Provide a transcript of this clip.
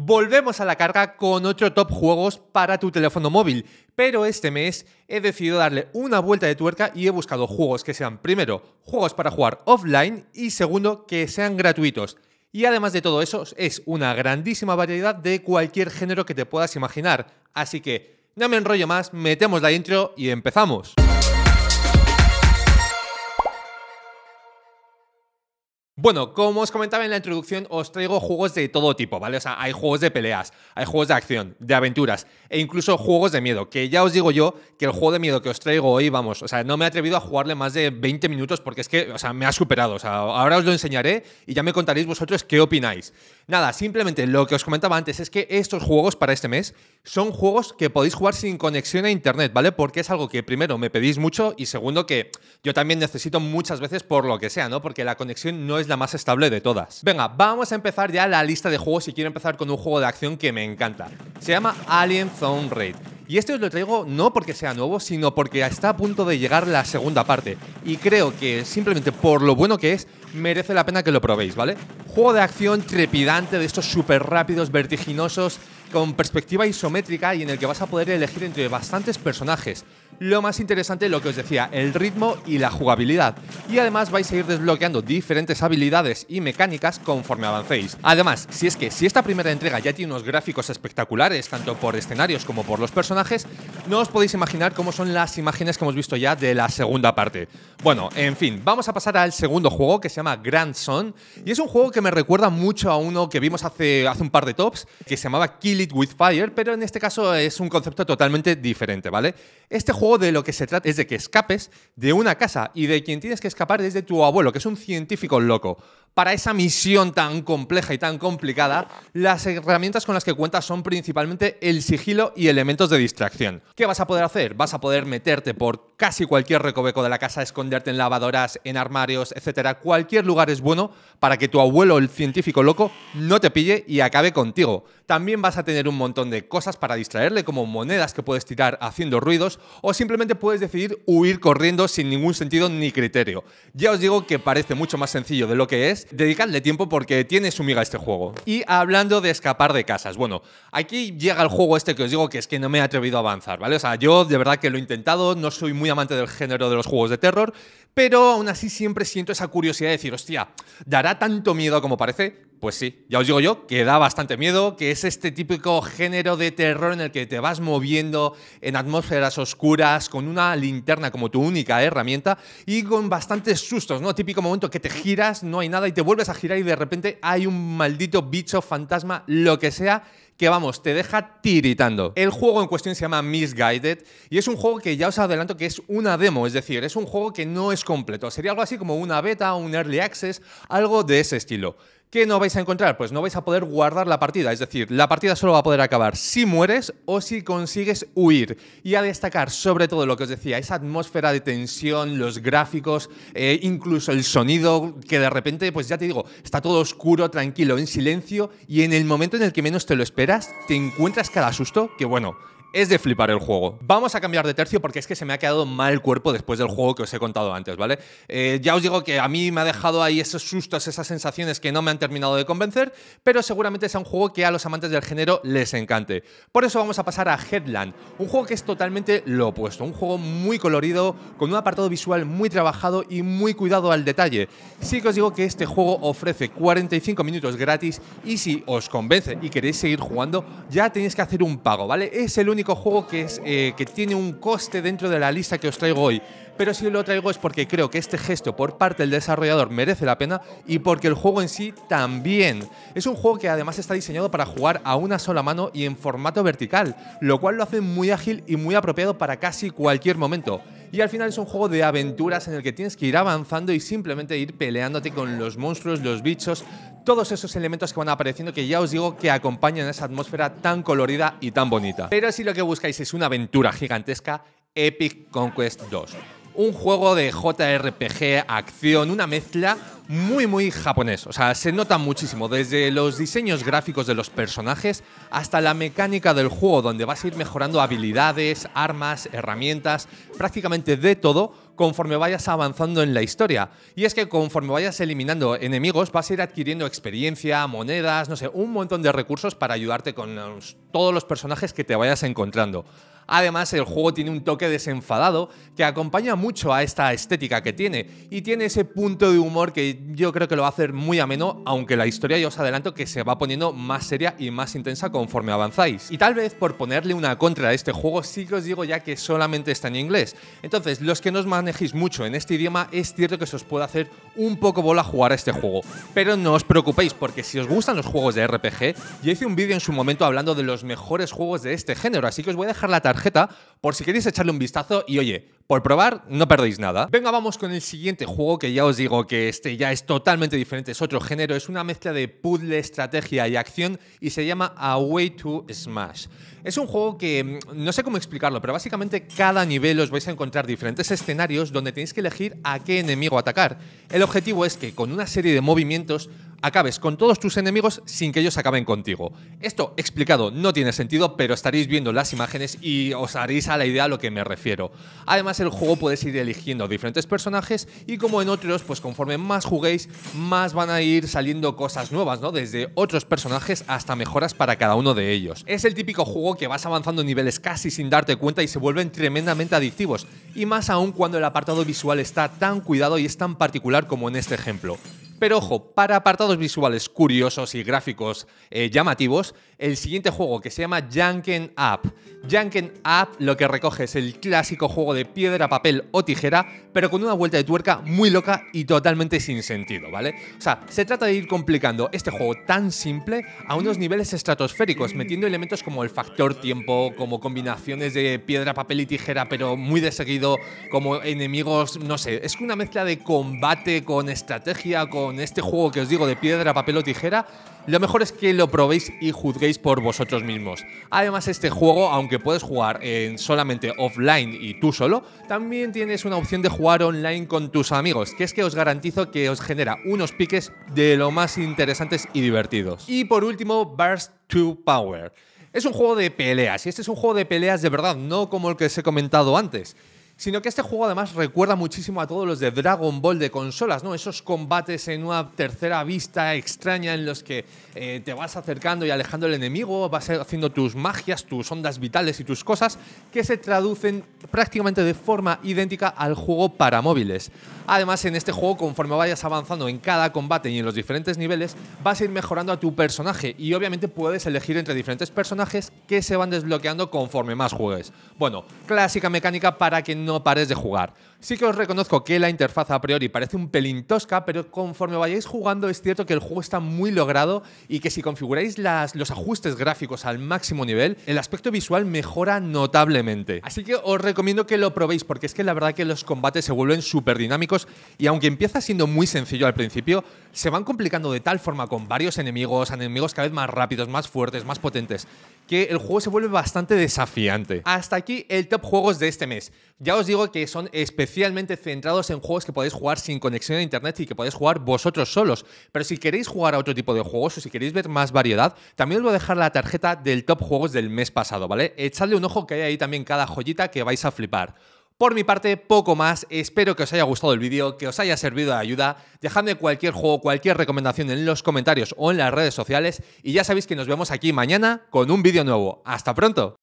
Volvemos a la carga con otro top juegos para tu teléfono móvil, pero este mes he decidido darle una vuelta de tuerca y he buscado juegos que sean primero juegos para jugar offline y segundo que sean gratuitos. Y además de todo eso es una grandísima variedad de cualquier género que te puedas imaginar, así que no me enrollo más, metemos la intro y empezamos. Bueno, como os comentaba en la introducción, os traigo juegos de todo tipo, ¿vale? O sea, hay juegos de peleas, hay juegos de acción, de aventuras e incluso juegos de miedo, que ya os digo yo que el juego de miedo que os traigo hoy, vamos, o sea, no me he atrevido a jugarle más de 20 minutos porque es que, o sea, me ha superado, o sea, ahora os lo enseñaré y ya me contaréis vosotros qué opináis. Nada, simplemente lo que os comentaba antes es que estos juegos para este mes son juegos que podéis jugar sin conexión a internet, ¿vale? Porque es algo que primero me pedís mucho y segundo que yo también necesito muchas veces por lo que sea, ¿no? Porque la conexión no es la más estable de todas. Venga, vamos a empezar ya la lista de juegos y quiero empezar con un juego de acción que me encanta. Se llama Alien Zone Raid. Y este os lo traigo no porque sea nuevo, sino porque está a punto de llegar la segunda parte. Y creo que simplemente por lo bueno que es, merece la pena que lo probéis, ¿vale? Juego de acción trepidante, de estos súper rápidos, vertiginosos, con perspectiva isométrica y en el que vas a poder elegir entre bastantes personajes. Lo más interesante, lo que os decía, el ritmo y la jugabilidad y además vais a ir desbloqueando diferentes habilidades y mecánicas conforme avancéis. Además, si es que si esta primera entrega ya tiene unos gráficos espectaculares, tanto por escenarios como por los personajes, no os podéis imaginar cómo son las imágenes que hemos visto ya de la segunda parte. Bueno, en fin, vamos a pasar al segundo juego que se llama Grand Grandson y es un juego que me recuerda mucho a uno que vimos hace, hace un par de tops que se llamaba Kill It With Fire, pero en este caso es un concepto totalmente diferente, ¿vale? Este juego de lo que se trata es de que escapes de una casa y de quien tienes que escapar desde tu abuelo, que es un científico loco para esa misión tan compleja y tan complicada, las herramientas con las que cuentas son principalmente el sigilo y elementos de distracción. ¿Qué vas a poder hacer? Vas a poder meterte por casi cualquier recoveco de la casa, esconderte en lavadoras, en armarios, etcétera. Cualquier lugar es bueno para que tu abuelo, el científico loco, no te pille y acabe contigo. También vas a tener un montón de cosas para distraerle, como monedas que puedes tirar haciendo ruidos, o simplemente puedes decidir huir corriendo sin ningún sentido ni criterio. Ya os digo que parece mucho más sencillo de lo que es dedicarle tiempo porque tiene su miga este juego. Y hablando de escapar de casas, bueno, aquí llega el juego este que os digo que es que no me he atrevido a avanzar, ¿vale? O sea, yo de verdad que lo he intentado, no soy muy amante del género de los juegos de terror, pero aún así siempre siento esa curiosidad de decir, hostia, dará tanto miedo como parece, pues sí, ya os digo yo que da bastante miedo, que es este típico género de terror en el que te vas moviendo en atmósferas oscuras con una linterna como tu única herramienta y con bastantes sustos, ¿no? Típico momento que te giras, no hay nada y te vuelves a girar y de repente hay un maldito bicho, fantasma, lo que sea que vamos, te deja tiritando. El juego en cuestión se llama Misguided y es un juego que ya os adelanto que es una demo, es decir, es un juego que no es completo. Sería algo así como una beta, un early access, algo de ese estilo. ¿Qué no vais a encontrar? Pues no vais a poder guardar la partida, es decir, la partida solo va a poder acabar si mueres o si consigues huir. Y a destacar sobre todo lo que os decía, esa atmósfera de tensión, los gráficos, eh, incluso el sonido, que de repente, pues ya te digo, está todo oscuro, tranquilo, en silencio, y en el momento en el que menos te lo esperas, te encuentras cada susto que bueno es de flipar el juego. Vamos a cambiar de tercio porque es que se me ha quedado mal cuerpo después del juego que os he contado antes, ¿vale? Eh, ya os digo que a mí me ha dejado ahí esos sustos, esas sensaciones que no me han terminado de convencer, pero seguramente sea un juego que a los amantes del género les encante. Por eso vamos a pasar a Headland, un juego que es totalmente lo opuesto, un juego muy colorido, con un apartado visual muy trabajado y muy cuidado al detalle. Sí que os digo que este juego ofrece 45 minutos gratis y si os convence y queréis seguir jugando, ya tenéis que hacer un pago, ¿vale? Es el único juego que, es, eh, que tiene un coste dentro de la lista que os traigo hoy. Pero si lo traigo es porque creo que este gesto por parte del desarrollador merece la pena y porque el juego en sí también. Es un juego que además está diseñado para jugar a una sola mano y en formato vertical, lo cual lo hace muy ágil y muy apropiado para casi cualquier momento. Y al final es un juego de aventuras en el que tienes que ir avanzando y simplemente ir peleándote con los monstruos, los bichos, todos esos elementos que van apareciendo que ya os digo que acompañan esa atmósfera tan colorida y tan bonita. Pero si lo que buscáis es una aventura gigantesca, Epic Conquest 2. Un juego de JRPG, acción, una mezcla muy, muy japonés. O sea, se nota muchísimo, desde los diseños gráficos de los personajes hasta la mecánica del juego, donde vas a ir mejorando habilidades, armas, herramientas, prácticamente de todo conforme vayas avanzando en la historia. Y es que conforme vayas eliminando enemigos vas a ir adquiriendo experiencia, monedas, no sé, un montón de recursos para ayudarte con todos los personajes que te vayas encontrando. Además, el juego tiene un toque desenfadado que acompaña mucho a esta estética que tiene y tiene ese punto de humor que yo creo que lo va a hacer muy ameno, aunque la historia ya os adelanto que se va poniendo más seria y más intensa conforme avanzáis. Y tal vez por ponerle una contra a este juego, sí que os digo ya que solamente está en inglés. Entonces, los que no os manejéis mucho en este idioma, es cierto que se os puede hacer un poco bola jugar a este juego. Pero no os preocupéis, porque si os gustan los juegos de RPG, yo hice un vídeo en su momento hablando de los mejores juegos de este género, así que os voy a dejar la tarjeta por si queréis echarle un vistazo y oye, por probar no perdéis nada. Venga, vamos con el siguiente juego que ya os digo que este ya es totalmente diferente, es otro género, es una mezcla de puzzle, estrategia y acción y se llama A Way to Smash. Es un juego que mm, no sé cómo explicarlo, pero básicamente cada nivel os vais a encontrar diferentes escenarios donde tenéis que elegir a qué enemigo atacar. El objetivo es que con una serie de movimientos acabes con todos tus enemigos sin que ellos acaben contigo. Esto explicado no tiene sentido, pero estaréis viendo las imágenes y os haréis a la idea a lo que me refiero. Además el juego puedes ir eligiendo diferentes personajes y como en otros, pues conforme más juguéis, más van a ir saliendo cosas nuevas, ¿no? Desde otros personajes hasta mejoras para cada uno de ellos. Es el típico juego que vas avanzando niveles casi sin darte cuenta y se vuelven tremendamente adictivos, y más aún cuando el apartado visual está tan cuidado y es tan particular como en este ejemplo. Pero ojo, para apartados visuales curiosos y gráficos eh, llamativos, el siguiente juego que se llama Janken Up. Janken Up lo que recoge es el clásico juego de piedra, papel o tijera, pero con una vuelta de tuerca muy loca y totalmente sin sentido, ¿vale? O sea, se trata de ir complicando este juego tan simple a unos niveles estratosféricos, metiendo elementos como el factor tiempo, como combinaciones de piedra, papel y tijera, pero muy de seguido, como enemigos, no sé, es una mezcla de combate con estrategia, con este juego que os digo de piedra, papel o tijera, lo mejor es que lo probéis y juzguéis por vosotros mismos. Además, este juego, aunque puedes jugar solamente offline y tú solo, también tienes una opción de jugar online con tus amigos, que es que os garantizo que os genera unos piques de lo más interesantes y divertidos. Y por último, Burst to Power. Es un juego de peleas, y este es un juego de peleas de verdad, no como el que os he comentado antes sino que este juego además recuerda muchísimo a todos los de Dragon Ball de consolas, ¿no? Esos combates en una tercera vista extraña en los que eh, te vas acercando y alejando al enemigo, vas haciendo tus magias, tus ondas vitales y tus cosas, que se traducen prácticamente de forma idéntica al juego para móviles. Además, en este juego, conforme vayas avanzando en cada combate y en los diferentes niveles, vas a ir mejorando a tu personaje y obviamente puedes elegir entre diferentes personajes que se van desbloqueando conforme más juegues. Bueno, clásica mecánica para que no no pares de jugar. Sí que os reconozco que la interfaz a priori parece un pelín tosca, pero conforme vayáis jugando es cierto que el juego está muy logrado y que si configuráis los ajustes gráficos al máximo nivel, el aspecto visual mejora notablemente. Así que os recomiendo que lo probéis porque es que la verdad que los combates se vuelven súper dinámicos y aunque empieza siendo muy sencillo al principio, se van complicando de tal forma con varios enemigos, enemigos cada vez más rápidos, más fuertes, más potentes, que el juego se vuelve bastante desafiante. Hasta aquí el top juegos de este mes. Ya os digo que son especiales especialmente centrados en juegos que podéis jugar sin conexión a internet y que podéis jugar vosotros solos. Pero si queréis jugar a otro tipo de juegos o si queréis ver más variedad, también os voy a dejar la tarjeta del top juegos del mes pasado, ¿vale? Echadle un ojo que hay ahí también cada joyita que vais a flipar. Por mi parte, poco más. Espero que os haya gustado el vídeo, que os haya servido de ayuda. Dejadme cualquier juego, cualquier recomendación en los comentarios o en las redes sociales. Y ya sabéis que nos vemos aquí mañana con un vídeo nuevo. ¡Hasta pronto!